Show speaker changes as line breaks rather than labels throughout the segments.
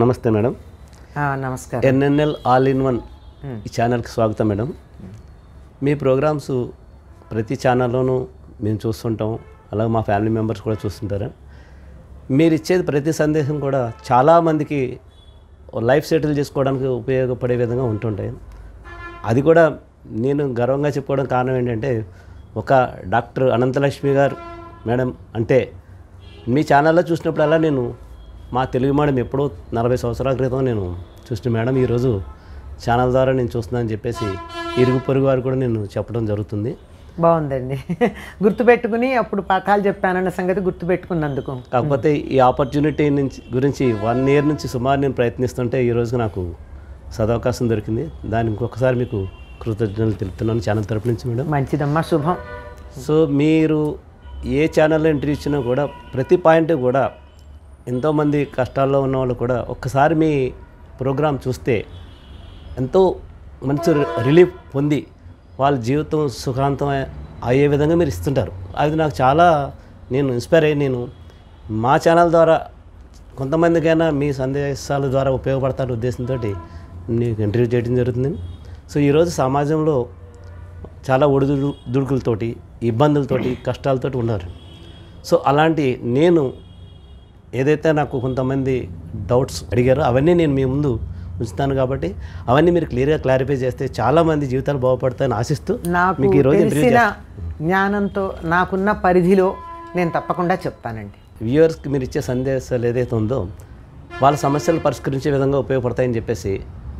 నమస్తే మేడం నమస్కారం NNL all in one ఈ ఛానల్కి స్వాగతం మేడం మీ ప్రోగ్రామ్స్ ప్రతి ఛానల్లోనూ మేము చూస్తుంటాం అలాగే మా ఫ్యామిలీ మెంబర్స్ కూడా చూస్తుంటారు మీరు ఇచ్చేది ప్రతి సందేశం కూడా చాలామందికి లైఫ్ సెటిల్ చేసుకోవడానికి ఉపయోగపడే విధంగా ఉంటుంటాయి అది కూడా నేను గర్వంగా చెప్పుకోవడం కారణం ఏంటంటే ఒక డాక్టర్ అనంతలక్ష్మి గారు మేడం అంటే మీ ఛానల్లో చూసినప్పుడు అలా నేను మా తెలుగు మేడం ఎప్పుడో నలభై సంవత్సరాల క్రితం నేను చూసిన మేడం ఈరోజు ఛానల్ ద్వారా నేను అని చెప్పేసి ఇరుగు పొరుగు వారు కూడా నేను చెప్పడం జరుగుతుంది
బాగుందండి గుర్తుపెట్టుకుని అప్పుడు పాఠాలు చెప్పానన్న సంగతి గుర్తుపెట్టుకున్నందుకు
కాకపోతే ఈ ఆపర్చునిటీ నుంచి గురించి వన్ ఇయర్ నుంచి సుమారు నేను ప్రయత్నిస్తుంటే ఈరోజు నాకు సదవకాశం దొరికింది దాని ఇంకొకసారి మీకు కృతజ్ఞతలు తెలుపుతున్నాను ఛానల్ తరపు నుంచి మేడం మంచిదమ్మా శుభం సో మీరు ఏ ఛానల్లో ఇంటర్వ్యూ ఇచ్చినా కూడా ప్రతి పాయింట్ కూడా ఎంతోమంది కష్టాల్లో ఉన్న వాళ్ళు కూడా ఒక్కసారి మీ ప్రోగ్రాం చూస్తే ఎంతో మంచి రిలీఫ్ పొంది వాళ్ళ జీవితం సుఖాంతం అయ్యే విధంగా మీరు ఇస్తుంటారు అది నాకు చాలా నేను ఇన్స్పైర్ అయ్యి నేను మా ఛానల్ ద్వారా కొంతమందికైనా మీ సందేశాల ద్వారా ఉపయోగపడతారు ఉద్దేశంతో నీకు ఇంటర్వ్యూ చేయడం జరుగుతుంది సో ఈరోజు సమాజంలో చాలా దుడుకులతోటి ఇబ్బందులతోటి కష్టాలతోటి ఉన్నారు సో అలాంటి నేను ఏదైతే నాకు కొంతమంది డౌట్స్ అడిగారో అవన్నీ నేను మీ ముందు ఉంచుతాను కాబట్టి అవన్నీ మీరు క్లియర్గా క్లారిఫై చేస్తే చాలా మంది జీవితాలు బాగుపడతాయని ఆశిస్తూ మీకు ఈరోజు
జ్ఞానంతో నాకున్న పరిధిలో నేను తప్పకుండా చెప్తానండి
వ్యూవర్స్కి మీరు ఇచ్చే సందేశాలు ఏదైతే ఉందో వాళ్ళ సమస్యలు పరిష్కరించే విధంగా ఉపయోగపడతాయని చెప్పేసి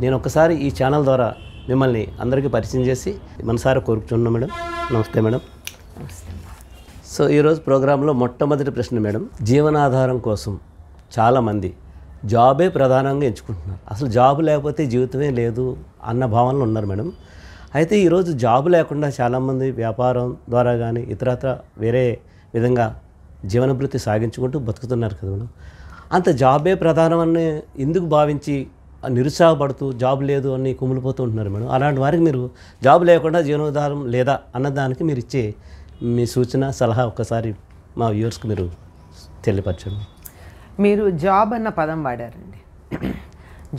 నేను ఒకసారి ఈ ఛానల్ ద్వారా మిమ్మల్ని అందరికీ పరిచయం చేసి మనసారి కోరుకుతున్నాను మేడం నమస్తే మేడం నమస్తే సో ఈరోజు ప్రోగ్రాంలో మొట్టమొదటి ప్రశ్న మేడం జీవనాధారం కోసం చాలామంది జాబే ప్రధానంగా ఎంచుకుంటున్నారు అసలు జాబ్ లేకపోతే జీవితమే లేదు అన్న భావనలు ఉన్నారు మేడం అయితే ఈరోజు జాబ్ లేకుండా చాలామంది వ్యాపారం ద్వారా కానీ ఇతరత్ర వేరే విధంగా జీవనభృతి సాగించుకుంటూ బతుకుతున్నారు కదా మేడం అంత జాబే ప్రధానమని ఎందుకు భావించి నిరుత్సాహపడుతూ జాబ్ లేదు అని కుమిలిపోతూ ఉంటున్నారు మేడం అలాంటి వారికి మీరు జాబ్ లేకుండా జీవనోధారం లేదా అన్నదానికి మీరు ఇచ్చే మీ సూచన సలహా ఒకసారి మా వ్యూర్స్కి మీరు తెలియపరచండి మీరు జాబ్
అన్న పదం వాడారండి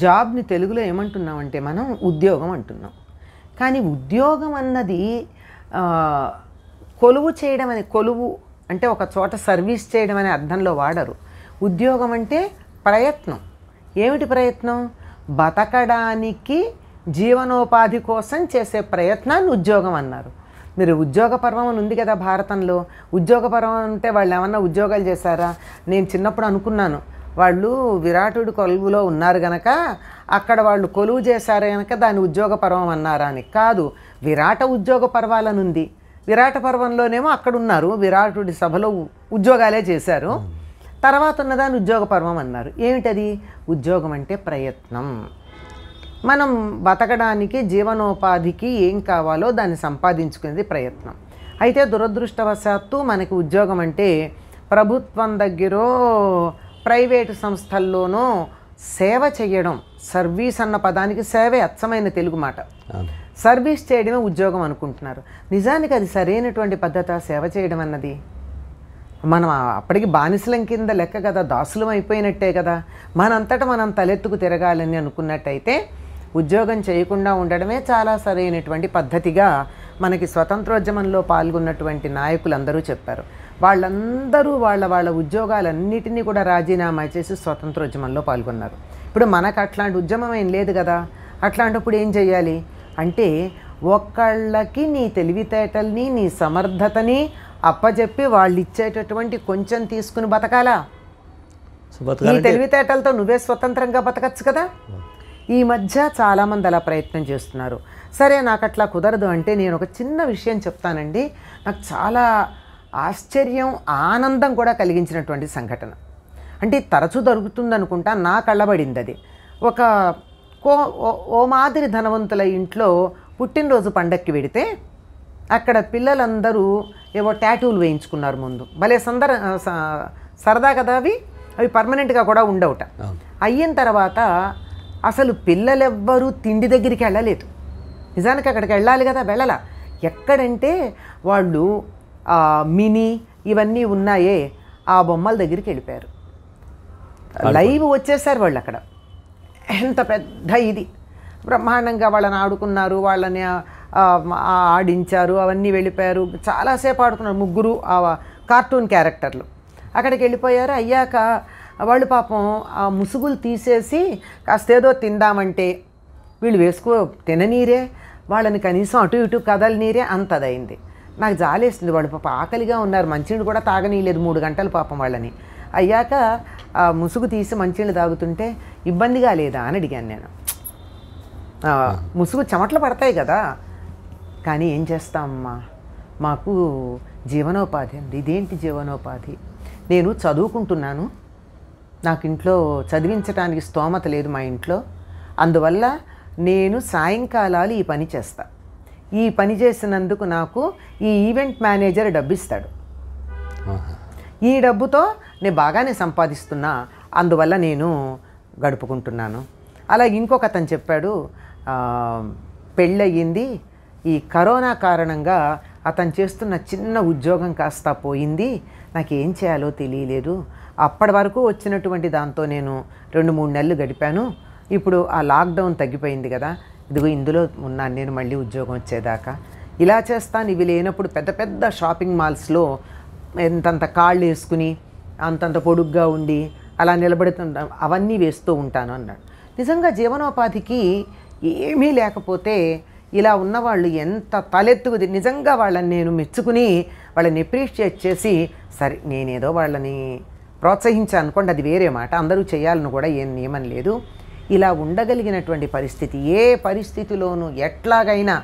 జాబ్ని తెలుగులో ఏమంటున్నామంటే మనం ఉద్యోగం అంటున్నాం కానీ ఉద్యోగం అన్నది కొలువు చేయడం అనే కొలువు అంటే ఒక చోట సర్వీస్ చేయడం అనే అర్థంలో వాడరు ఉద్యోగం అంటే ప్రయత్నం ఏమిటి ప్రయత్నం బతకడానికి జీవనోపాధి కోసం చేసే ప్రయత్నాన్ని ఉద్యోగం అన్నారు మీరు ఉద్యోగ పర్వం ఉంది కదా భారతంలో ఉద్యోగ పర్వం అంటే వాళ్ళు ఏమన్నా ఉద్యోగాలు చేశారా నేను చిన్నప్పుడు అనుకున్నాను వాళ్ళు విరాటుడు కొలువులో ఉన్నారు గనక అక్కడ వాళ్ళు కొలువు చేశారు కనుక దాని ఉద్యోగ పర్వం అన్నారా అని కాదు విరాట ఉద్యోగ పర్వాలనుంది విరాట పర్వంలోనేమో అక్కడ ఉన్నారు విరాటుడి సభలో ఉద్యోగాలే చేశారు తర్వాత ఉన్నదాన్ని ఉద్యోగ పర్వం అన్నారు ఏమిటది ఉద్యోగం అంటే ప్రయత్నం మనం బతకడానికి జీవనోపాధికి ఏం కావాలో దాన్ని సంపాదించుకునేది ప్రయత్నం అయితే దురదృష్టవశాత్తు మనకి ఉద్యోగం అంటే ప్రభుత్వం దగ్గరో ప్రైవేటు సంస్థల్లోనో సేవ చేయడం సర్వీస్ అన్న పదానికి సేవే అచ్చమైన తెలుగు మాట సర్వీస్ చేయడమే ఉద్యోగం అనుకుంటున్నారు నిజానికి అది సరైనటువంటి పద్ధత సేవ చేయడం అన్నది మనం అప్పటికి బానిసలం కింద లెక్క కదా దాసులం అయిపోయినట్టే కదా మనంతటా మనం తలెత్తుకు తిరగాలని అనుకున్నట్టయితే ఉద్యోగం చేయకుండా ఉండడమే చాలా సరైనటువంటి పద్ధతిగా మనకి స్వతంత్రోద్యమంలో పాల్గొన్నటువంటి నాయకులందరూ చెప్పారు వాళ్ళందరూ వాళ్ళ వాళ్ళ ఉద్యోగాలన్నిటినీ కూడా రాజీనామా చేసి స్వతంత్రోద్యమంలో పాల్గొన్నారు ఇప్పుడు మనకు అట్లాంటి ఉద్యమం ఏం లేదు కదా అట్లాంటప్పుడు ఏం చేయాలి అంటే ఒక్కళ్ళకి నీ తెలివితేటల్ని నీ సమర్థతని అప్పచెప్పి వాళ్ళు ఇచ్చేటటువంటి కొంచెం తీసుకుని బతకాలా నీ తెలివితేటలతో నువ్వే స్వతంత్రంగా బతకచ్చు కదా ఈ మధ్య చాలామంది అలా ప్రయత్నం చేస్తున్నారు సరే నాకు అట్లా కుదరదు అంటే నేను ఒక చిన్న విషయం చెప్తానండి నాకు చాలా ఆశ్చర్యం ఆనందం కూడా కలిగించినటువంటి సంఘటన అంటే తరచూ దొరుకుతుందనుకుంటా నా కళ్ళబడింది అది ఒక కో ఓ మాదిరి ధనవంతుల ఇంట్లో పుట్టినరోజు పండక్కి వెడితే అక్కడ పిల్లలందరూ ఏవో ట్యాటూలు వేయించుకున్నారు ముందు భలే సందర సరదా కదా అవి అవి పర్మనెంట్గా కూడా ఉండవుట అయిన తర్వాత అసలు పిల్లలెవ్వరూ తిండి దగ్గరికి వెళ్ళలేదు నిజానికి అక్కడికి వెళ్ళాలి కదా వెళ్ళాల ఎక్కడంటే వాళ్ళు మినీ ఇవన్నీ ఉన్నాయే ఆ బొమ్మల దగ్గరికి వెళ్ళిపోయారు లైవ్ వచ్చేసారు వాళ్ళు అక్కడ ఎంత పెద్ద ఇది బ్రహ్మాండంగా వాళ్ళని ఆడుకున్నారు వాళ్ళని ఆడించారు అవన్నీ వెళ్ళిపోయారు చాలాసేపు ఆడుకున్నారు ముగ్గురు కార్టూన్ క్యారెక్టర్లు అక్కడికి వెళ్ళిపోయారు అయ్యాక వాళ్ళు పాపం ఆ ముసుగులు తీసేసి కాస్త ఏదో తిందామంటే వీళ్ళు వేసుకో తిననీరే వాళ్ళని కనీసం అటు ఇటు కదలనీరే అంతదైంది నాకు జాలేస్తుంది వాళ్ళు పాప ఆకలిగా ఉన్నారు మంచినీళ్ళు కూడా తాగనీయలేదు మూడు గంటలు పాపం వాళ్ళని అయ్యాక ఆ ముసుగు తీసి మంచినీళ్ళు తాగుతుంటే ఇబ్బందిగా లేదా అని అడిగాను నేను ముసుగు చెమటలు పడతాయి కదా కానీ ఏం చేస్తామమ్మా మాకు జీవనోపాధి అండి ఇదేంటి జీవనోపాధి నేను చదువుకుంటున్నాను నాకు ఇంట్లో చదివించడానికి స్తోమత లేదు మా ఇంట్లో అందువల్ల నేను సాయంకాలాలు ఈ పని చేస్తా ఈ పని చేసినందుకు నాకు ఈ ఈవెంట్ మేనేజర్ డబ్బు ఇస్తాడు ఈ డబ్బుతో నేను బాగానే సంపాదిస్తున్నా అందువల్ల నేను గడుపుకుంటున్నాను అలా ఇంకొక అతను చెప్పాడు పెళ్ళయింది ఈ కరోనా కారణంగా అతను చేస్తున్న చిన్న ఉద్యోగం కాస్త పోయింది నాకు ఏం చేయాలో తెలియలేదు అప్పటి వరకు వచ్చినటువంటి దాంతో నేను రెండు మూడు నెలలు గడిపాను ఇప్పుడు ఆ లాక్డౌన్ తగ్గిపోయింది కదా ఇదిగో ఇందులో ఉన్నాను నేను మళ్ళీ ఉద్యోగం వచ్చేదాకా ఇలా చేస్తాను ఇవి లేనప్పుడు పెద్ద పెద్ద షాపింగ్ మాల్స్లో ఎంతంత కాళ్ళు వేసుకుని అంతంత పొడుగ్గా ఉండి అలా నిలబడుతుంటాం అవన్నీ వేస్తూ ఉంటాను అన్నాడు నిజంగా జీవనోపాధికి ఏమీ లేకపోతే ఇలా ఉన్నవాళ్ళు ఎంత తలెత్తుకుది నిజంగా వాళ్ళని నేను మెచ్చుకుని వాళ్ళని ఎప్రిషియేట్ చేసి సరే నేనేదో వాళ్ళని ప్రోత్సహించాలనుకోండి అది వేరే మాట అందరూ చేయాలని కూడా ఏం నియమం లేదు ఇలా ఉండగలిగినటువంటి పరిస్థితి ఏ పరిస్థితిలోనూ ఎట్లాగైనా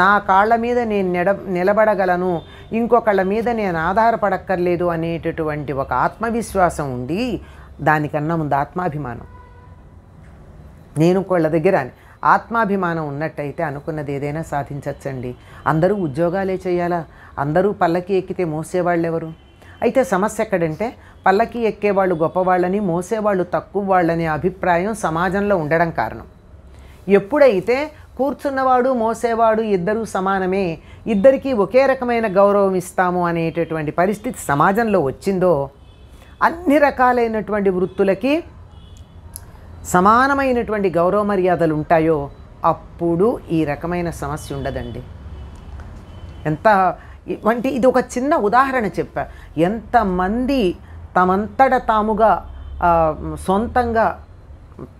నా కాళ్ళ మీద నేను నిడ నిలబడగలను ఇంకొకళ్ళ మీద నేను ఆధారపడక్కర్లేదు అనేటటువంటి ఒక ఆత్మవిశ్వాసం ఉండి దానికన్నా ముందు ఆత్మాభిమానం నేను కోళ్ళ దగ్గర ఆత్మాభిమానం ఉన్నట్టయితే అనుకున్నది ఏదైనా సాధించవచ్చండి అందరూ ఉద్యోగాలే చేయాలా అందరూ పల్లకి ఎక్కితే మోసేవాళ్ళు ఎవరు అయితే సమస్య ఎక్కడంటే పల్లకి ఎక్కేవాళ్ళు గొప్పవాళ్ళని మోసేవాళ్ళు తక్కువ వాళ్ళని అభిప్రాయం సమాజంలో ఉండడం కారణం ఎప్పుడైతే కూర్చున్నవాడు మోసేవాడు ఇద్దరూ సమానమే ఇద్దరికీ ఒకే రకమైన గౌరవం ఇస్తాము అనేటటువంటి పరిస్థితి సమాజంలో వచ్చిందో అన్ని రకాలైనటువంటి వృత్తులకి సమానమైనటువంటి గౌరవ మర్యాదలు ఉంటాయో అప్పుడు ఈ రకమైన సమస్య ఉండదండి ఎంత వంటి ఇది ఒక చిన్న ఉదాహరణ చెప్పా ఎంతమంది తమంతట తాముగా సొంతంగా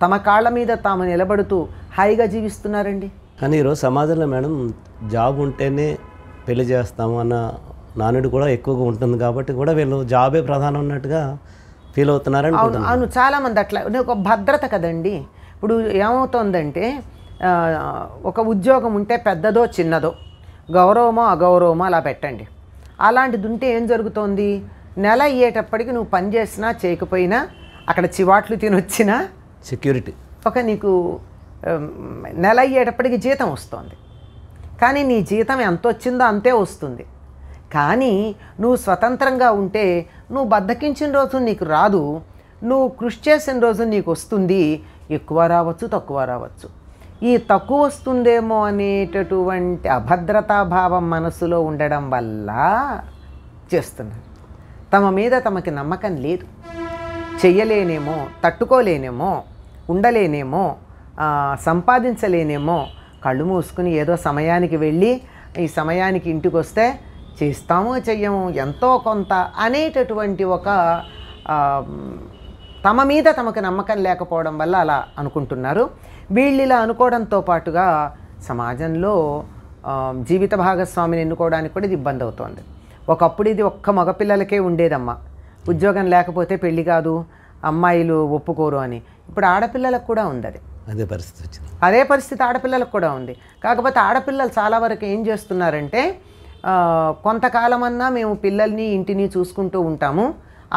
తమ కాళ్ళ మీద తాము నిలబడుతూ హాయిగా జీవిస్తున్నారండి
కానీ ఈరోజు సమాజంలో మేడం జాబ్ ఉంటేనే పెళ్లి చేస్తాము అన్న నానుడు కూడా ఎక్కువగా ఉంటుంది కాబట్టి కూడా వీళ్ళు జాబే ప్రధానం ఉన్నట్టుగా ఫీల్ అవుతున్నారని అవును అవును
చాలామంది అట్లా ఒక భద్రత కదండి ఇప్పుడు ఏమవుతోందంటే ఒక ఉద్యోగం ఉంటే పెద్దదో చిన్నదో గౌరవమో అగౌరవమో అలా పెట్టండి అలాంటిది ఉంటే ఏం జరుగుతోంది నెల అయ్యేటప్పటికి నువ్వు పని చేసినా చేయకపోయినా అక్కడ చివాట్లు తినొచ్చినా సెక్యూరిటీ ఒక నీకు నెల అయ్యేటప్పటికి జీతం వస్తుంది కానీ నీ జీతం ఎంత వచ్చిందో అంతే వస్తుంది కానీ నువ్వు స్వతంత్రంగా ఉంటే నువ్వు బద్దకించిన రోజు నీకు రాదు నువ్వు కృషి చేసిన రోజు నీకు వస్తుంది ఎక్కువ రావచ్చు తక్కువ రావచ్చు ఈ తక్కువ వస్తుందేమో అనేటటువంటి అభద్రతా భావం మనసులో ఉండడం వల్ల చేస్తున్నారు తమ మీద తమకి నమ్మకం లేదు చెయ్యలేనేమో తట్టుకోలేనేమో ఉండలేనేమో సంపాదించలేనేమో కళ్ళు మూసుకుని ఏదో సమయానికి వెళ్ళి ఈ సమయానికి ఇంటికి వస్తే చేస్తాము చెయ్యము ఎంతో కొంత అనేటటువంటి ఒక తమ మీద తమకు నమ్మకం లేకపోవడం వల్ల అలా అనుకుంటున్నారు వీళ్ళు ఇలా అనుకోవడంతో పాటుగా సమాజంలో జీవిత భాగస్వామిని ఎన్నుకోవడానికి కూడా ఇది ఇబ్బంది అవుతోంది ఒకప్పుడు ఇది ఒక్క మగపిల్లలకే ఉండేదమ్మా ఉద్యోగం లేకపోతే పెళ్ళి కాదు అమ్మాయిలు ఒప్పుకోరు అని ఇప్పుడు ఆడపిల్లలకు కూడా ఉంది అది అదే పరిస్థితి వచ్చింది అదే పరిస్థితి ఆడపిల్లలకు కూడా ఉంది కాకపోతే ఆడపిల్లలు చాలా వరకు ఏం చేస్తున్నారంటే కొంతకాలం అన్నా మేము పిల్లల్ని ఇంటిని చూసుకుంటూ ఉంటాము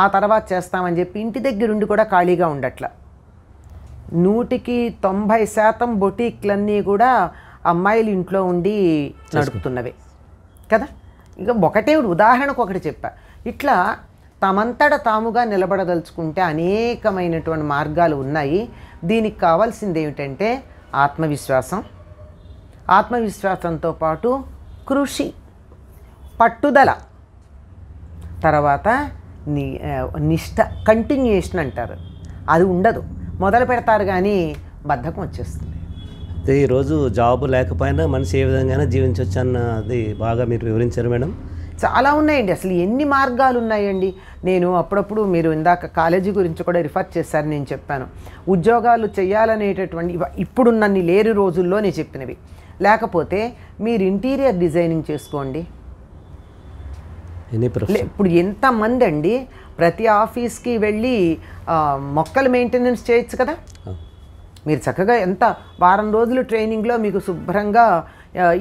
ఆ తర్వాత చేస్తామని చెప్పి ఇంటి దగ్గరుండి కూడా ఖాళీగా ఉండట్లా నూటికి తొంభై శాతం బొటీక్లన్నీ కూడా అమ్మాయిలు ఇంట్లో ఉండి నడుపుతున్నవి కదా ఇంకా ఒకటే ఉదాహరణకు ఒకటి చెప్పా ఇట్లా తమంతట తాముగా నిలబడదలుచుకుంటే అనేకమైనటువంటి మార్గాలు ఉన్నాయి దీనికి కావాల్సింది ఏమిటంటే ఆత్మవిశ్వాసం ఆత్మవిశ్వాసంతో పాటు కృషి పట్టుదల తర్వాత ని నిష్ట కంటిన్యూయేషన్ అంటారు అది ఉండదు మొదలు పెడతారు కానీ బద్ధకం వచ్చేస్తుంది
ఈరోజు జాబ్ లేకపోయినా మనిషి ఏ విధంగా జీవించవచ్చు అన్నది బాగా మీరు వివరించారు మేడం
చాలా ఉన్నాయండి అసలు ఎన్ని మార్గాలు ఉన్నాయండి నేను అప్పుడప్పుడు మీరు ఇందాక కాలేజీ గురించి కూడా రిఫర్ చేశారు నేను చెప్పాను ఉద్యోగాలు చేయాలనేటటువంటి ఇప్పుడున్నన్ని లేరు రోజుల్లో నేను చెప్పినవి లేకపోతే మీరు ఇంటీరియర్ డిజైనింగ్ చేసుకోండి
ఇప్పుడు
ఎంతమంది అండి ప్రతి ఆఫీస్కి వెళ్ళి మొక్కలు మెయింటెనెన్స్ చేయొచ్చు కదా మీరు చక్కగా ఎంత వారం రోజులు ట్రైనింగ్లో మీకు శుభ్రంగా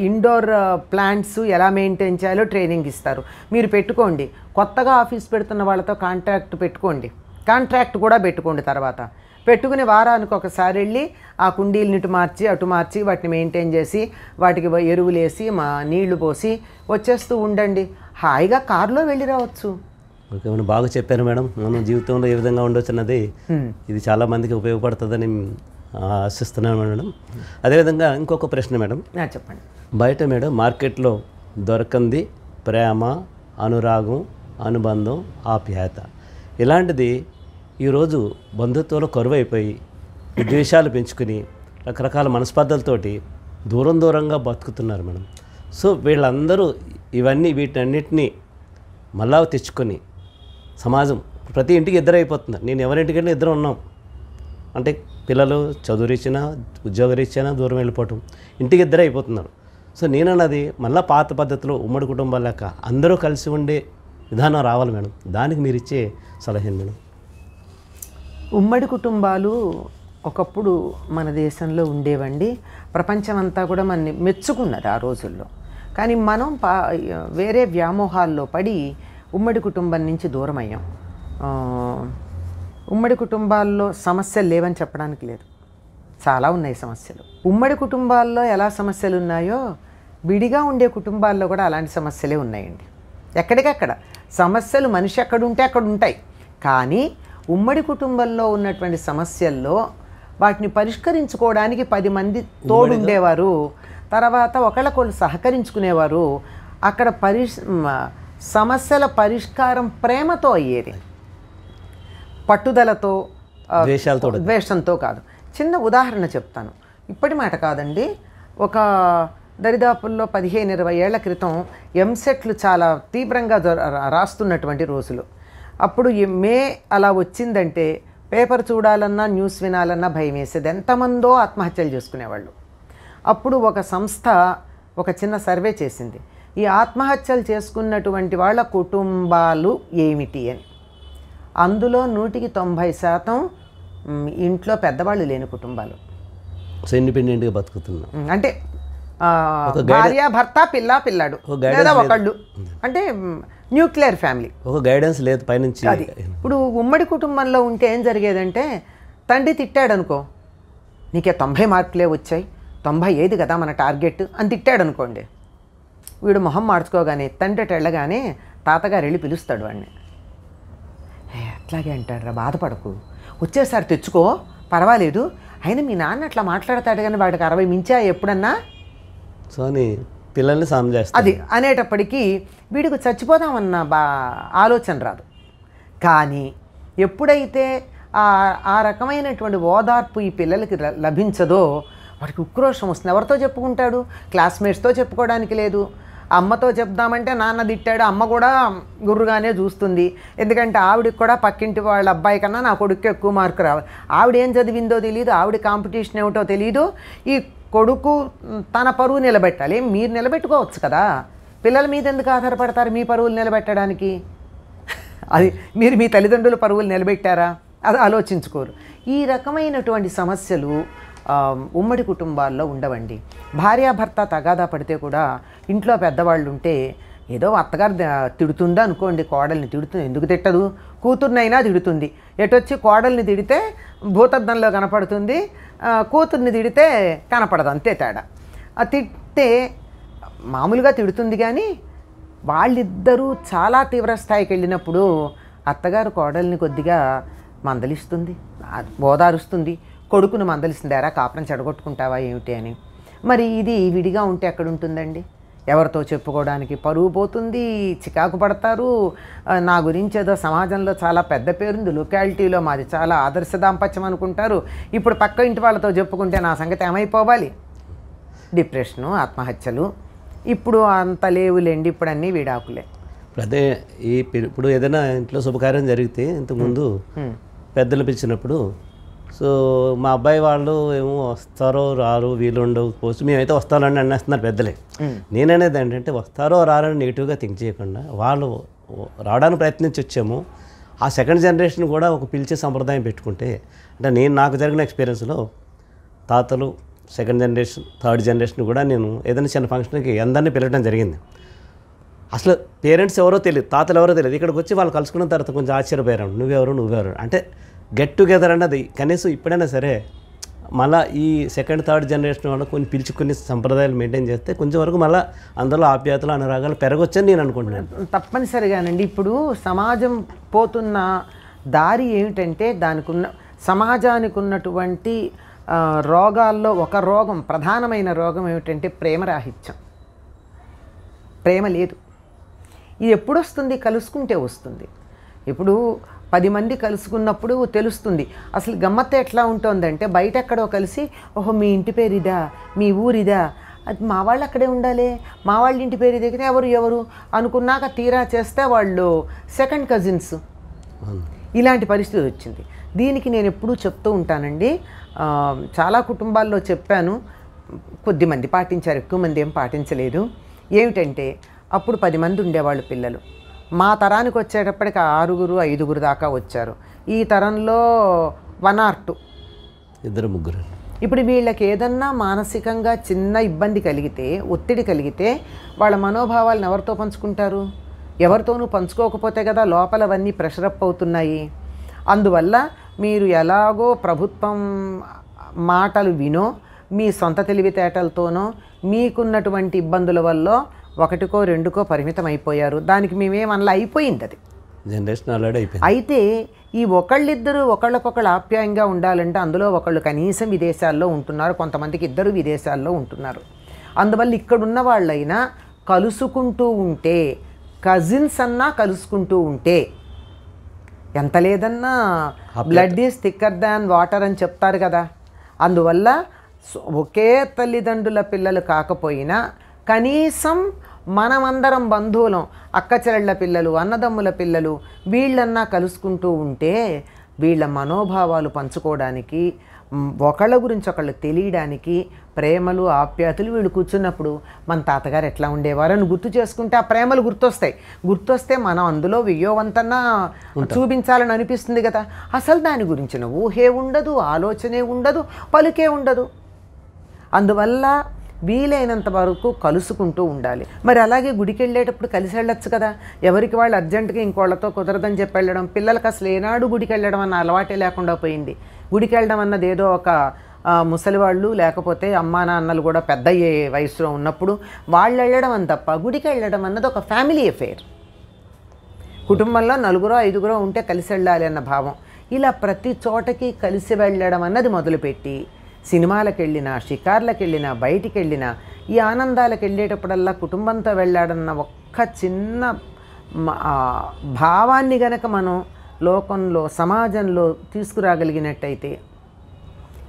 ఇండోర్ ప్లాంట్స్ ఎలా మెయింటైన్ చేయాలో ట్రైనింగ్ ఇస్తారు మీరు పెట్టుకోండి కొత్తగా ఆఫీస్ పెడుతున్న వాళ్ళతో కాంట్రాక్ట్ పెట్టుకోండి కాంట్రాక్ట్ కూడా పెట్టుకోండి తర్వాత పెట్టుకుని వారానికి ఒకసారి వెళ్ళి ఆ కుండీలని ఇటు మార్చి అటు మార్చి వాటిని మెయింటైన్ చేసి వాటికి ఎరువులేసి మా నీళ్లు పోసి వచ్చేస్తూ ఉండండి హాయిగా కారులో వెళ్ళి రావచ్చు
ఓకే మనం బాగా చెప్పాను మేడం మనం జీవితంలో ఏ విధంగా ఉండొచ్చు అన్నది ఇది చాలా మందికి ఉపయోగపడుతుందని ఆశిస్తున్నాను మేడం అదేవిధంగా ఇంకొక ప్రశ్న మేడం చెప్పండి బయట మేడం మార్కెట్లో దొరకంది ప్రేమ అనురాగం అనుబంధం ఆప్యాయత ఇలాంటిది ఈరోజు బంధుత్వంలో కరువైపోయి ద్వేషాలు పెంచుకుని రకరకాల మనస్పర్ధలతోటి దూరం దూరంగా బతుకుతున్నారు మేడం సో వీళ్ళందరూ ఇవన్నీ వీటన్నిటినీ మళ్ళా తెచ్చుకొని సమాజం ప్రతి ఇంటికి ఇద్దరు అయిపోతున్నారు నేను ఎవరింటికైనా ఇద్దరు ఉన్నాం అంటే పిల్లలు చదువు రీచినా ఉద్యోగ రీచినా దూరం వెళ్ళిపోవటం ఇంటికి ఇద్దరు అయిపోతున్నారు సో నేనన్నది మళ్ళీ పాత పద్ధతిలో ఉమ్మడి కుటుంబాల లెక్క అందరూ కలిసి ఉండే విధానం రావాలి మేడం దానికి మీరు ఇచ్చే సలహా మేడం
ఉమ్మడి కుటుంబాలు ఒకప్పుడు మన దేశంలో ఉండేవండి ప్రపంచమంతా కూడా మనని మెచ్చుకున్నది ఆ రోజుల్లో కానీ మనం పా వేరే వ్యామోహాల్లో పడి ఉమ్మడి కుటుంబం నుంచి దూరం అయ్యాం ఉమ్మడి కుటుంబాల్లో సమస్యలు లేవని చెప్పడానికి లేదు చాలా ఉన్నాయి సమస్యలు ఉమ్మడి కుటుంబాల్లో ఎలా సమస్యలు ఉన్నాయో విడిగా ఉండే కుటుంబాల్లో కూడా అలాంటి సమస్యలే ఉన్నాయండి ఎక్కడికక్కడ సమస్యలు మనిషి ఎక్కడుంటే అక్కడ ఉంటాయి కానీ ఉమ్మడి కుటుంబంలో ఉన్నటువంటి సమస్యల్లో వాటిని పరిష్కరించుకోవడానికి పది మంది తోడుండేవారు తర్వాత ఒకళ్ళకొకళ్ళు సహకరించుకునేవారు అక్కడ పరి సమస్యల పరిష్కారం ప్రేమతో అయ్యేది పట్టుదలతో ద్వేషాలతో ద్వేషంతో కాదు చిన్న ఉదాహరణ చెప్తాను ఇప్పటి మాట కాదండి ఒక దరిదాపుల్లో పదిహేను ఇరవై ఏళ్ల క్రితం ఎంసెట్లు చాలా తీవ్రంగా రాస్తున్నటువంటి రోజులు అప్పుడు ఈ మే అలా వచ్చిందంటే పేపర్ చూడాలన్నా న్యూస్ వినాలన్నా భయం వేసేది ఎంతమందో ఆత్మహత్యలు చేసుకునేవాళ్ళు అప్పుడు ఒక సంస్థ ఒక చిన్న సర్వే చేసింది ఈ ఆత్మహత్యలు చేసుకున్నటువంటి వాళ్ళ కుటుంబాలు ఏమిటి అని అందులో నూటికి తొంభై శాతం ఇంట్లో పెద్దవాళ్ళు లేని కుటుంబాలు
ఇండిపెండెంట్గా బతుకుతున్నా
అంటే భార్య భర్త పిల్ల పిల్లాడు లేదా ఒకళ్ళు అంటే న్యూక్లియర్ ఫ్యామిలీ
ఒక గైడెన్స్ లేదు పైనుంచి అది
ఇప్పుడు ఉమ్మడి కుటుంబంలో ఉంటే ఏం జరిగేదంటే తండ్రి తిట్టాడు అనుకో నీకే తొంభై మార్కులే వచ్చాయి తొంభై ఐదు కదా మన టార్గెట్ అని తిట్టాడు అనుకోండి వీడు మొహం మార్చుకోగానే తండ్రి వెళ్ళగానే తాతగారు వెళ్ళి పిలుస్తాడు వాడిని అట్లాగే అంటాడు రా బాధపడకు వచ్చేసారి తెచ్చుకో పర్వాలేదు అయినా మీ నాన్న అట్లా మాట్లాడతాడు కానీ వాడికి అరవై మించా ఎప్పుడన్నా
సోని పిల్లల్ని సామ్ చేస్తా అది
అనేటప్పటికీ వీడికి చచ్చిపోదామన్న బా ఆలోచన రాదు కానీ ఎప్పుడైతే ఆ రకమైనటువంటి ఓదార్పు ఈ పిల్లలకి లభించదో వాడికి ఉక్రోషం వస్తుంది ఎవరితో చెప్పుకుంటాడు క్లాస్మేట్స్తో చెప్పుకోవడానికి లేదు అమ్మతో చెప్దామంటే నాన్న తిట్టాడు అమ్మ కూడా గుర్రుగానే చూస్తుంది ఎందుకంటే ఆవిడకి కూడా పక్కింటి వాళ్ళ అబ్బాయి కన్నా నా కొడుకు ఎక్కువ మార్కు రావాలి ఆవిడ ఏం చదివిందో తెలియదు ఆవిడ కాంపిటీషన్ ఏమిటో తెలియదు ఈ కొడుకు తన పరువు నిలబెట్టాలి మీరు నిలబెట్టుకోవచ్చు కదా పిల్లల మీద ఎందుకు ఆధారపడతారు మీ పరువులు నిలబెట్టడానికి అది మీరు మీ తల్లిదండ్రుల పరువులు నిలబెట్టారా అది ఆలోచించుకోరు ఈ రకమైనటువంటి సమస్యలు ఉమ్మడి కుటుంబాల్లో ఉండవండి భార్యాభర్త తగాదా పడితే కూడా ఇంట్లో పెద్దవాళ్ళు ఉంటే ఏదో అత్తగారు తిడుతుందా అనుకోండి కోడల్ని తిడుతుంది ఎందుకు తిట్టదు కూతుర్నైనా తిడుతుంది ఎటొచ్చి కోడల్ని తిడితే భూతద్దంలో కనపడుతుంది కూతుర్ని తిడితే కనపడదు అంతే తేడా తిట్టే మామూలుగా తిడుతుంది కానీ వాళ్ళిద్దరూ చాలా తీవ్ర స్థాయికి వెళ్ళినప్పుడు అత్తగారు కోడల్ని కొద్దిగా మందలిస్తుంది ఓదారుస్తుంది కొడుకును మందలిస్తుంది ఎరా కాపురం చెడగొట్టుకుంటావా ఏమిటి అని మరి ఇది విడిగా ఉంటే ఎక్కడ ఉంటుందండి ఎవరితో చెప్పుకోవడానికి పరువు పోతుంది చికాకు పడతారు నా గురించి ఏదో సమాజంలో చాలా పెద్ద పేరుంది లొకాలిటీలో మాది చాలా ఆదర్శ దాంపత్యం అనుకుంటారు ఇప్పుడు పక్క ఇంటి వాళ్ళతో చెప్పుకుంటే నా సంగతి ఏమైపోవాలి డిప్రెషను ఆత్మహత్యలు ఇప్పుడు అంత లేవులేండి ఇప్పుడు అన్నీ విడాకులే
ఇప్పుడు అదే ఈ ఇప్పుడు ఏదైనా ఇంట్లో శుభకార్యం జరిగితే ఇంతకుముందు పెద్దలు పిలిచినప్పుడు సో మా అబ్బాయి వాళ్ళు ఏమో వస్తారో రారు వీలుండవు పోస్ట్ మేమైతే వస్తారని అన్నేస్తున్నారు పెద్దలే నేననేది ఏంటంటే వస్తారో రారని నెగిటివ్గా థింక్ చేయకుండా వాళ్ళు రావడానికి ప్రయత్నించి వచ్చాము ఆ సెకండ్ జనరేషన్ కూడా ఒక పిలిచే సంప్రదాయం పెట్టుకుంటే అంటే నేను నాకు జరిగిన ఎక్స్పీరియన్స్లో తాతలు సెకండ్ జనరేషన్ థర్డ్ జనరేషన్ కూడా నేను ఏదైనా చిన్న ఫంక్షన్కి అందరినీ పిలవడం జరిగింది అసలు పేరెంట్స్ ఎవరో తెలియదు తాతలు ఎవరో తెలియదు ఇక్కడికి వచ్చి వాళ్ళు కలుసుకున్న తర్వాత కొంచెం ఆశ్చర్యపోయారు నువ్వెవరు నువ్వెవరు అంటే గెట్ టుగెదర్ అన్నది కనీసం ఇప్పుడైనా సరే మళ్ళీ ఈ సెకండ్ థర్డ్ జనరేషన్ వాళ్ళు కొన్ని కొన్ని సంప్రదాయాలు మెయింటైన్ చేస్తే కొంచెం వరకు మళ్ళీ అందులో ఆప్యాయతలు అనురాగాలు పెరగొచ్చని నేను అనుకుంటున్నాను
తప్పనిసరిగానండి ఇప్పుడు సమాజం పోతున్న దారి ఏమిటంటే దానికి ఉన్న సమాజానికి ఉన్నటువంటి రోగాల్లో ఒక రోగం ప్రధానమైన రోగం ఏమిటంటే ప్రేమ రాహిత్యం ప్రేమ లేదు ఇది ఎప్పుడు వస్తుంది కలుసుకుంటే వస్తుంది ఇప్పుడు పది మంది కలుసుకున్నప్పుడు తెలుస్తుంది అసలు గమ్మత్త ఎట్లా ఉంటుందంటే బయట ఎక్కడో కలిసి ఓహో మీ ఇంటి పేరు ఇదా మీ ఊరిదా అది మా వాళ్ళు అక్కడే ఉండాలి మా వాళ్ళ ఇంటి పేరు దగ్గర ఎవరు ఎవరు అనుకున్నాక తీరా చేస్తే వాళ్ళు సెకండ్ కజిన్స్ ఇలాంటి పరిస్థితి వచ్చింది దీనికి నేను ఎప్పుడూ చెప్తూ ఉంటానండి చాలా కుటుంబాల్లో చెప్పాను కొద్దిమంది పాటించారు ఎక్కువ మంది ఏం పాటించలేదు ఏమిటంటే అప్పుడు పది మంది ఉండేవాళ్ళు పిల్లలు మా తరానికి వచ్చేటప్పటికి ఆరుగురు ఐదుగురు దాకా వచ్చారు ఈ తరంలో వన్ ఆర్ టూ ఇద్దరు ముగ్గురు ఇప్పుడు వీళ్ళకి ఏదన్నా మానసికంగా చిన్న ఇబ్బంది కలిగితే ఒత్తిడి కలిగితే వాళ్ళ మనోభావాలను ఎవరితో పంచుకుంటారు ఎవరితోనూ పంచుకోకపోతే కదా లోపలవన్నీ ప్రెషర్ అప్ అవుతున్నాయి అందువల్ల మీరు ఎలాగో ప్రభుత్వం మాటలు వినో మీ సొంత తెలివితేటలతోనో మీకున్నటువంటి ఇబ్బందుల వల్ల ఒకటికో రెండుకో పరిమితం అయిపోయారు దానికి మేమేమన్నా అయిపోయింది అది
జనరేషన్ ఆల్రెడీ అయిపోయింది
అయితే ఈ ఒకళ్ళిద్దరూ ఒకళ్ళకొకళ్ళు ఆప్యాయంగా ఉండాలంటే అందులో ఒకళ్ళు కనీసం విదేశాల్లో ఉంటున్నారు కొంతమందికి ఇద్దరు విదేశాల్లో ఉంటున్నారు అందువల్ల ఇక్కడున్న వాళ్ళైనా కలుసుకుంటూ ఉంటే కజిన్స్ అన్నా కలుసుకుంటూ ఉంటే ఎంత లేదన్నా blood is thicker than water అని చెప్తారు కదా అందువల్ల ఒకే తల్లిదండ్రుల పిల్లలు కాకపోయినా కనీసం మనమందరం బంధువులం అక్కచెల్లెళ్ళ పిల్లలు అన్నదమ్ముల పిల్లలు వీళ్ళన్నా కలుసుకుంటూ ఉంటే వీళ్ళ మనోభావాలు పంచుకోవడానికి ఒకళ్ళ గురించి ఒకళ్ళు తెలియడానికి ప్రేమలు ఆప్యాతలు వీళ్ళు కూర్చున్నప్పుడు మన తాతగారు ఎట్లా ఉండేవారు అని గుర్తు చేసుకుంటే ఆ ప్రేమలు గుర్తొస్తాయి గుర్తొస్తే మనం అందులో వియోవంతన్నా చూపించాలని అనిపిస్తుంది కదా అసలు దాని గురించిన ఊహే ఉండదు ఆలోచనే ఉండదు పలుకే ఉండదు అందువల్ల వీలైనంత వరకు కలుసుకుంటూ ఉండాలి మరి అలాగే గుడికి వెళ్ళేటప్పుడు కలిసి వెళ్ళొచ్చు కదా ఎవరికి వాళ్ళు అర్జెంటుగా ఇంకోళ్ళతో కుదరదని చెప్పి వెళ్ళడం పిల్లలకు అసలు ఏనాడు గుడికి వెళ్ళడం అన్న అలవాటే లేకుండా పోయింది గుడికి వెళ్ళడం అన్నది ఏదో ఒక ముసలివాళ్ళు లేకపోతే అమ్మా నాన్నలు కూడా పెద్ద అయ్యే వయసులో ఉన్నప్పుడు వాళ్ళు వెళ్ళడం అని తప్ప గుడికి వెళ్ళడం అన్నది ఒక ఫ్యామిలీ అఫేర్ కుటుంబంలో నలుగురో ఐదుగురో ఉంటే కలిసి వెళ్ళాలి అన్న భావం ఇలా ప్రతి చోటకి కలిసి వెళ్ళడం అన్నది మొదలుపెట్టి సినిమాలకు వెళ్ళినా షికార్లకు వెళ్ళినా బయటికి వెళ్ళినా ఈ ఆనందాలకు వెళ్ళేటప్పుడల్లా కుటుంబంతో వెళ్ళాడన్న ఒక్క చిన్న భావాన్ని గనక మనం లోకంలో సమాజంలో తీసుకురాగలిగినట్టయితే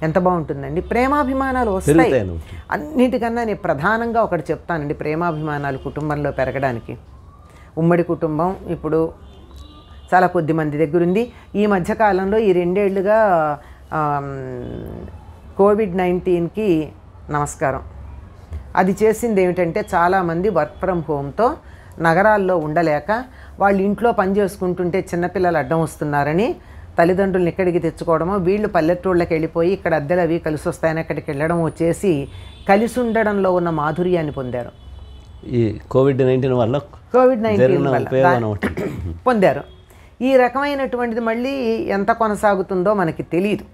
ఎంత బాగుంటుందండి ప్రేమాభిమానాలు వస్తాయి అన్నిటికన్నా నేను ప్రధానంగా ఒకటి చెప్తానండి ప్రేమాభిమానాలు కుటుంబంలో పెరగడానికి ఉమ్మడి కుటుంబం ఇప్పుడు చాలా కొద్ది మంది దగ్గర ఉంది ఈ మధ్యకాలంలో ఈ రెండేళ్లుగా కోవిడ్ నైన్టీన్కి నమస్కారం అది చేసింది ఏమిటంటే చాలామంది వర్క్ ఫ్రమ్ హోమ్తో నగరాల్లో ఉండలేక వాళ్ళు ఇంట్లో పని చేసుకుంటుంటే చిన్నపిల్లలు అడ్డం వస్తున్నారని తల్లిదండ్రులను ఇక్కడికి తెచ్చుకోవడమో వీళ్ళు పల్లెటూళ్ళకి వెళ్ళిపోయి ఇక్కడ అద్దెలు అవి కలిసి వస్తాయని అక్కడికి వెళ్ళడం వచ్చేసి కలిసి ఉండడంలో ఉన్న మాధుర్యాన్ని పొందారు
ఈ కోవిడ్ నైన్టీన్ వల్ల కోవిడ్ నైన్టీన్ వల్ల
పొందారు ఈ రకమైనటువంటిది మళ్ళీ ఎంత కొనసాగుతుందో మనకి తెలియదు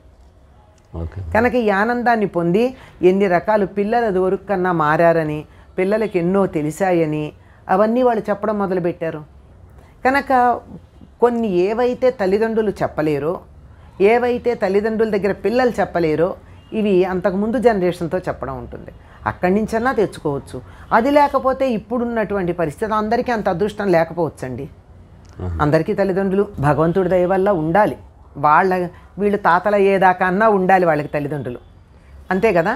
కనుక ఈ ఆనందాన్ని పొంది ఎన్ని రకాలు పిల్లలు అది వరకు కన్నా మారని పిల్లలకి ఎన్నో తెలిసాయని అవన్నీ వాళ్ళు చెప్పడం మొదలుపెట్టారు కనుక కొన్ని ఏవైతే తల్లిదండ్రులు చెప్పలేరో ఏవైతే తల్లిదండ్రుల దగ్గర పిల్లలు చెప్పలేరో ఇవి అంతకుముందు జనరేషన్తో చెప్పడం ఉంటుంది అక్కడి నుంచన్నా తెచ్చుకోవచ్చు అది లేకపోతే ఇప్పుడున్నటువంటి పరిస్థితి అందరికీ అంత అదృష్టం లేకపోవచ్చండి అందరికీ తల్లిదండ్రులు భగవంతుడి దయ వల్ల ఉండాలి వాళ్ళ వీళ్ళు తాతలు అయ్యేదాకా అన్నా ఉండాలి వాళ్ళకి తల్లిదండ్రులు అంతే కదా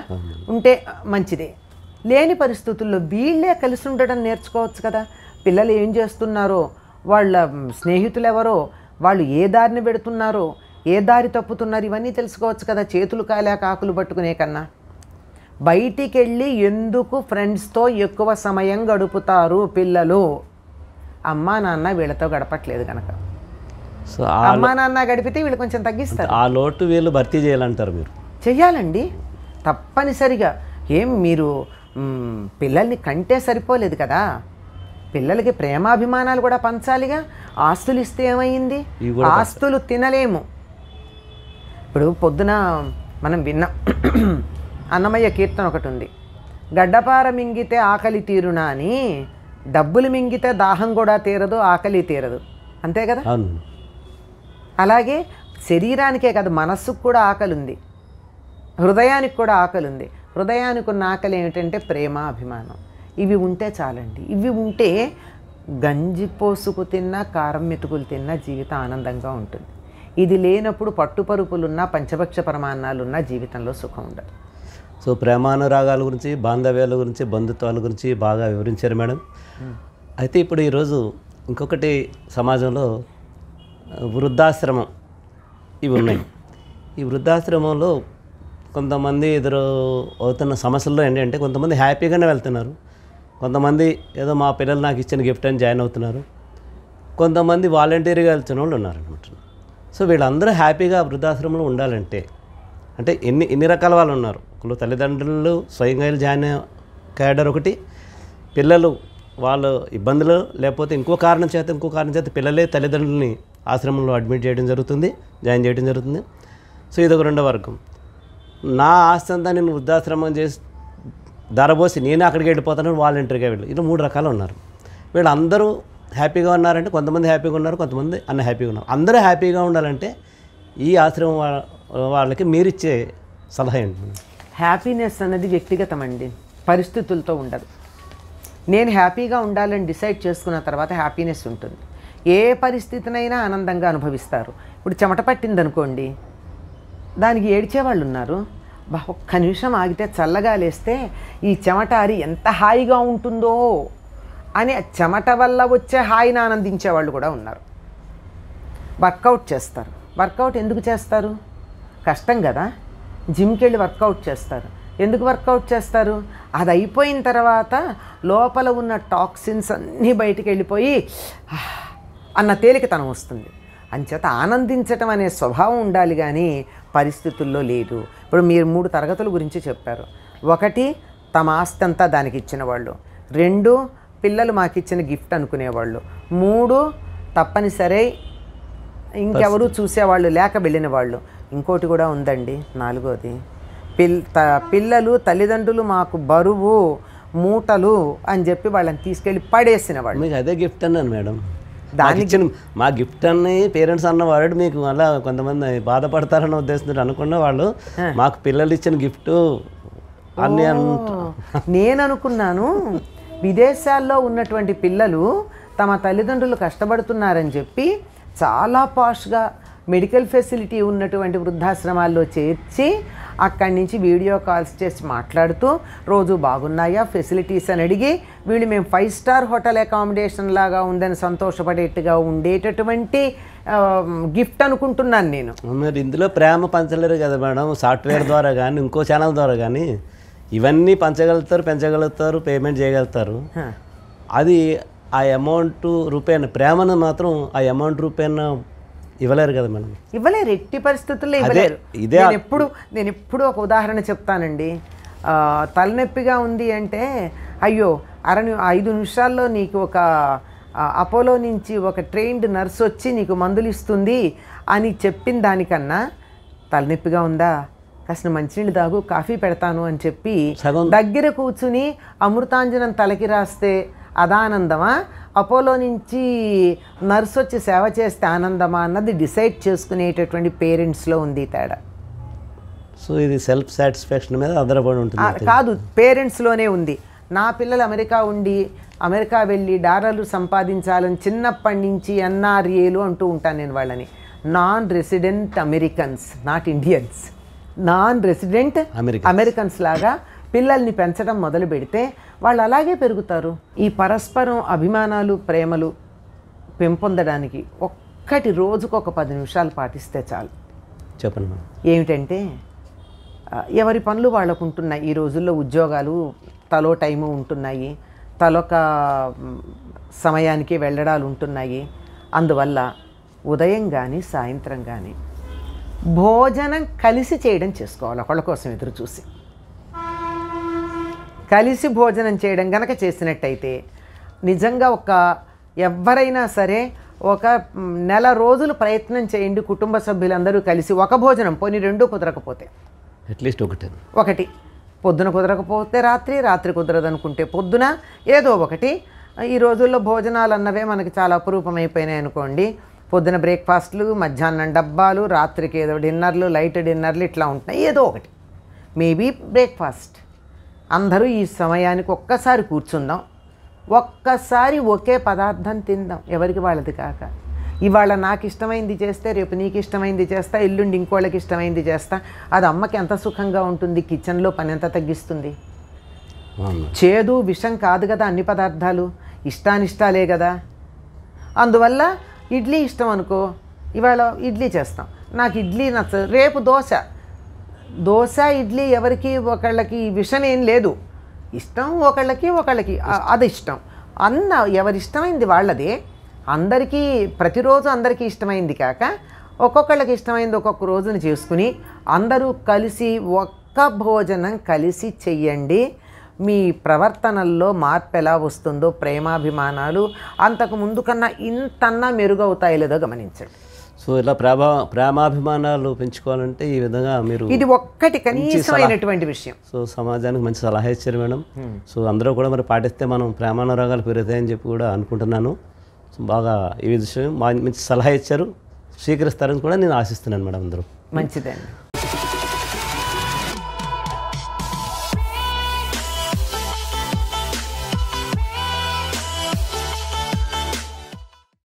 ఉంటే మంచిదే లేని పరిస్థితుల్లో వీళ్ళే కలిసి ఉండడం నేర్చుకోవచ్చు కదా పిల్లలు ఏం చేస్తున్నారో వాళ్ళ స్నేహితులు ఎవరో వాళ్ళు ఏ దారిని పెడుతున్నారో ఏ దారి తప్పుతున్నారు ఇవన్నీ తెలుసుకోవచ్చు కదా చేతులు కాలే కాకులు పట్టుకునే కన్నా బయటికి వెళ్ళి ఎందుకు ఫ్రెండ్స్తో ఎక్కువ సమయం గడుపుతారు పిల్లలు అమ్మా నాన్న వీళ్ళతో గడపట్లేదు
కనుక సో అమ్మా
నాన్న గడిపితే వీళ్ళు కొంచెం తగ్గిస్తారు
ఆ లోటు వీళ్ళు భర్తీ చేయాలంటారు మీరు
చెయ్యాలండి తప్పనిసరిగా
ఏం మీరు పిల్లల్ని
కంటే సరిపోలేదు కదా పిల్లలకి ప్రేమాభిమానాలు కూడా పంచాలిగా ఆస్తులు ఇస్తే ఏమైంది ఆస్తులు తినలేము ఇప్పుడు పొద్దున మనం విన్నాం అన్నమయ్య కీర్తన ఒకటి ఉంది గడ్డపార మింగితే ఆకలి తీరునా అని డబ్బులు మింగితే దాహం కూడా తీరదు ఆకలి తీరదు అంతే కదా అలాగే శరీరానికే కాదు మనస్సుకు కూడా ఆకలి ఉంది హృదయానికి కూడా ఆకలి ఉంది హృదయానికి ఉన్న ఆకలి ఏమిటంటే ప్రేమ అభిమానం ఇవి ఉంటే చాలండి ఇవి ఉంటే గంజి పోసుకు తిన్నా కారం మెతుకులు తిన్నా జీవితం ఆనందంగా ఉంటుంది ఇది లేనప్పుడు పట్టుపరుపులున్నా పంచభక్ష ప్రమాణాలున్నా జీవితంలో సుఖం ఉండదు
సో ప్రేమానురాగాల గురించి బాంధవ్యాల గురించి బంధుత్వాల గురించి బాగా వివరించారు మేడం అయితే ఇప్పుడు ఈరోజు ఇంకొకటి సమాజంలో వృద్ధాశ్రమం ఇవి ఉన్నాయి ఈ వృద్ధాశ్రమంలో కొంతమంది ఎదురు అవుతున్న సమస్యల్లో ఏంటంటే కొంతమంది హ్యాపీగానే వెళ్తున్నారు కొంతమంది ఏదో మా పిల్లలు నాకు ఇచ్చిన గిఫ్ట్ అని జాయిన్ అవుతున్నారు కొంతమంది వాలంటీర్గా వెళ్తున్న వాళ్ళు ఉన్నారనమాట సో వీళ్ళందరూ హ్యాపీగా వృద్ధాశ్రమంలో ఉండాలంటే అంటే ఎన్ని ఎన్ని రకాల వాళ్ళు ఉన్నారు ఒకళ్ళు తల్లిదండ్రులు స్వయంగా జాయిన్ క్యాడర్ ఒకటి పిల్లలు వాళ్ళు ఇబ్బందులు లేకపోతే ఇంకో కారణం చేత ఇంకో కారణం చేత పిల్లలే తల్లిదండ్రులని ఆశ్రమంలో అడ్మిట్ చేయడం జరుగుతుంది జాయిన్ చేయడం జరుగుతుంది సో ఇది ఒక రెండో వర్గం నా ఆస్తి అంతా నేను వృద్ధాశ్రమం చేసి ధరబోసి నేను అక్కడికి వెళ్ళిపోతాను వాలంటీర్గా వెళ్ళి ఇలా మూడు రకాలు ఉన్నారు వీళ్ళందరూ హ్యాపీగా ఉన్నారంటే కొంతమంది హ్యాపీగా ఉన్నారు కొంతమంది అన్న హ్యాపీగా ఉన్నారు అందరూ హ్యాపీగా ఉండాలంటే ఈ ఆశ్రమం వాళ్ళకి మీరిచ్చే సలహా ఏంటి హ్యాపీనెస్ అనేది వ్యక్తిగతం అండి పరిస్థితులతో ఉండదు
నేను హ్యాపీగా ఉండాలని డిసైడ్ చేసుకున్న తర్వాత హ్యాపీనెస్ ఉంటుంది ఏ పరిస్థితినైనా ఆనందంగా అనుభవిస్తారు ఇప్పుడు చెమట పట్టింది అనుకోండి దానికి ఏడ్చేవాళ్ళు ఉన్నారు బా ఒక్క నిమిషం ఆగితే చల్లగా లేస్తే ఈ చెమటారి ఎంత హాయిగా ఉంటుందో అని చెమట వల్ల వచ్చే హాయిని ఆనందించే వాళ్ళు కూడా ఉన్నారు వర్కౌట్ చేస్తారు వర్కౌట్ ఎందుకు చేస్తారు కష్టం కదా జిమ్కి వెళ్ళి వర్కౌట్ చేస్తారు ఎందుకు వర్కౌట్ చేస్తారు అది అయిపోయిన తర్వాత లోపల ఉన్న టాక్సిన్స్ అన్నీ బయటికి వెళ్ళిపోయి అన్న తేలికతనం వస్తుంది అంచేత ఆనందించటం అనే స్వభావం ఉండాలి కానీ పరిస్థితుల్లో లేదు ఇప్పుడు మీరు మూడు తరగతుల గురించి చెప్పారు ఒకటి తమ ఆస్తి అంతా దానికి ఇచ్చిన వాళ్ళు రెండు పిల్లలు మాకు ఇచ్చిన గిఫ్ట్ అనుకునేవాళ్ళు మూడు తప్పనిసరి ఇంకెవరూ చూసేవాళ్ళు లేక వెళ్ళిన వాళ్ళు ఇంకోటి కూడా ఉందండి నాలుగోది పిల్ పిల్లలు తల్లిదండ్రులు మాకు బరువు మూటలు
అని చెప్పి వాళ్ళని తీసుకెళ్ళి పడేసిన వాళ్ళు మీకు అదే గిఫ్ట్ అన్నాను మేడం దానికి మా గిఫ్ట్ అని పేరెంట్స్ అన్న వాడు మీకు అలా కొంతమంది బాధపడతారన్న ఉద్దేశం అనుకున్న వాళ్ళు మాకు పిల్లలు ఇచ్చిన గిఫ్ట్ అని
నేను అనుకున్నాను విదేశాల్లో ఉన్నటువంటి పిల్లలు తమ తల్లిదండ్రులు కష్టపడుతున్నారని చెప్పి చాలా పాష్గా మెడికల్ ఫెసిలిటీ ఉన్నటువంటి వృద్ధాశ్రమాల్లో చేర్చి అక్కడి నుంచి వీడియో కాల్స్ చేసి మాట్లాడుతూ రోజు బాగున్నాయా ఫెసిలిటీస్ అని అడిగి వీళ్ళు మేము ఫైవ్ స్టార్ హోటల్ అకామిడేషన్ లాగా ఉందని సంతోషపడేట్టుగా ఉండేటటువంటి గిఫ్ట్ అనుకుంటున్నాను నేను
మరి ఇందులో ప్రేమ పంచలేరు కదా మేడం సాఫ్ట్వేర్ ద్వారా కానీ ఇంకో ఛానల్ ద్వారా కానీ ఇవన్నీ పంచగలుగుతారు పెంచగలుగుతారు పేమెంట్ చేయగలుగుతారు అది ఆ అమౌంట్ రూపేణ ప్రేమను మాత్రం ఆ అమౌంట్ రూపేణ ఇవ్వలేరు కదా మనం
ఇవ్వలేరు ఎట్టి పరిస్థితుల్లో ఇవ్వలేరు ఇదే ఎప్పుడు నేను ఎప్పుడు ఒక ఉదాహరణ చెప్తానండి తలనొప్పిగా ఉంది అంటే అయ్యో అర ఐదు నిమిషాల్లో నీకు ఒక అపోలో నుంచి ఒక ట్రైన్డ్ నర్స్ వచ్చి నీకు మందులు ఇస్తుంది అని చెప్పిన దానికన్నా తలనొప్పిగా ఉందా కాసిన మంచినీళ్ళు తాగు కాఫీ పెడతాను అని చెప్పి దగ్గర కూర్చుని అమృతాంజనం తలకి రాస్తే అదానందమా అపోలో నుంచి నర్స్ వచ్చి సేవ చేస్తే ఆనందమా అన్నది డిసైడ్ చేసుకునేటటువంటి పేరెంట్స్లో ఉంది తేడా
సో ఇది సెల్ఫ్ సాటిస్ఫాక్షన్ మీద ఆధారపడి ఉంటుంది కాదు
పేరెంట్స్లోనే ఉంది నా పిల్లలు అమెరికా ఉండి అమెరికా వెళ్ళి డాలర్లు సంపాదించాలని చిన్నప్పటి నుంచి ఎన్ఆర్ఏలు అంటూ ఉంటాను నేను వాళ్ళని non resident Americans not Indians non resident Americans లాగా పిల్లల్ని పెంచడం మొదలు పెడితే వాళ్ళు అలాగే పెరుగుతారు ఈ పరస్పరం అభిమానాలు ప్రేమలు పెంపొందడానికి ఒక్కటి రోజుకు ఒక పది నిమిషాలు పాటిస్తే చాలు చెప్పండి ఏమిటంటే ఎవరి పనులు వాళ్ళకు ఉంటున్నాయి ఈ రోజుల్లో ఉద్యోగాలు తలో టైము ఉంటున్నాయి తలొక సమయానికి వెళ్ళడాలు ఉంటున్నాయి అందువల్ల ఉదయం కానీ సాయంత్రం కానీ భోజనం కలిసి చేయడం చేసుకోవాలి ఒకళ్ళ కోసం ఎదురు చూసి కలిసి భోజనం చేయడం కనుక చేసినట్టయితే నిజంగా ఒక ఎవరైనా సరే ఒక నెల రోజులు ప్రయత్నం చేయండి కుటుంబ సభ్యులందరూ కలిసి ఒక భోజనం పోనీ రెండు కుదరకపోతే అట్లీస్ట్ ఒకటి ఒకటి పొద్దున కుదరకపోతే రాత్రి రాత్రి కుదరదనుకుంటే పొద్దున ఏదో ఒకటి ఈ రోజుల్లో భోజనాలు అన్నవే మనకి చాలా అపురూపమైపోయినాయి అనుకోండి పొద్దున బ్రేక్ఫాస్ట్లు మధ్యాహ్నం డబ్బాలు రాత్రికి ఏదో డిన్నర్లు లైట్ డిన్నర్లు ఇట్లా ఉంటున్నాయి ఏదో ఒకటి మేబీ బ్రేక్ఫాస్ట్ అందరూ ఈ సమయానికి ఒక్కసారి కూర్చుందాం ఒక్కసారి ఒకే పదార్థం తిందాం ఎవరికి వాళ్ళది కాక ఇవాళ నాకు ఇష్టమైంది చేస్తే రేపు నీకు ఇష్టమైంది చేస్తా ఎల్లుండి ఇంకోళ్ళకి ఇష్టమైంది చేస్తా అది అమ్మకి ఎంత సుఖంగా ఉంటుంది కిచెన్లో పని ఎంత తగ్గిస్తుంది చేదు విషం కాదు కదా అన్ని పదార్థాలు ఇష్టానిష్టాలే కదా అందువల్ల ఇడ్లీ ఇష్టం అనుకో ఇవాళ ఇడ్లీ చేస్తాం నాకు ఇడ్లీ నచ్చదు రేపు దోశ దోశ ఇడ్లీ ఎవరికి ఒకళ్ళకి ఏం లేదు ఇష్టం ఒకళ్ళకి ఒకళ్ళకి అది ఇష్టం అన్న ఎవరిష్టమైంది వాళ్ళది అందరికీ ప్రతిరోజు అందరికీ ఇష్టమైంది కాక ఒక్కొక్కళ్ళకి ఇష్టమైంది ఒక్కొక్క రోజున చేసుకుని అందరూ కలిసి ఒక్క భోజనం కలిసి చెయ్యండి మీ ప్రవర్తనల్లో మార్పు ఎలా వస్తుందో ప్రేమాభిమానాలు అంతకు ముందు కన్నా ఇంతన్నా మెరుగవుతాయి లేదో గమనించండి
సో ఇలా ప్రేమ ప్రేమాభిమానాలు పెంచుకోవాలంటే ఈ విధంగా మీరు ఇది
ఒక్కటి కనీసమైనటువంటి విషయం
సో సమాజానికి మంచి సలహా ఇచ్చారు మేడం hmm. సో అందరూ కూడా మరి పాటిస్తే మనం ప్రేమానురాగాలు పెరుగుతాయని చెప్పి కూడా అనుకుంటున్నాను బాగా ఈ విషయం మంచి సలహా ఇచ్చారు స్వీకరిస్తారని కూడా నేను ఆశిస్తున్నాను మేడం అందరూ
మంచిదండి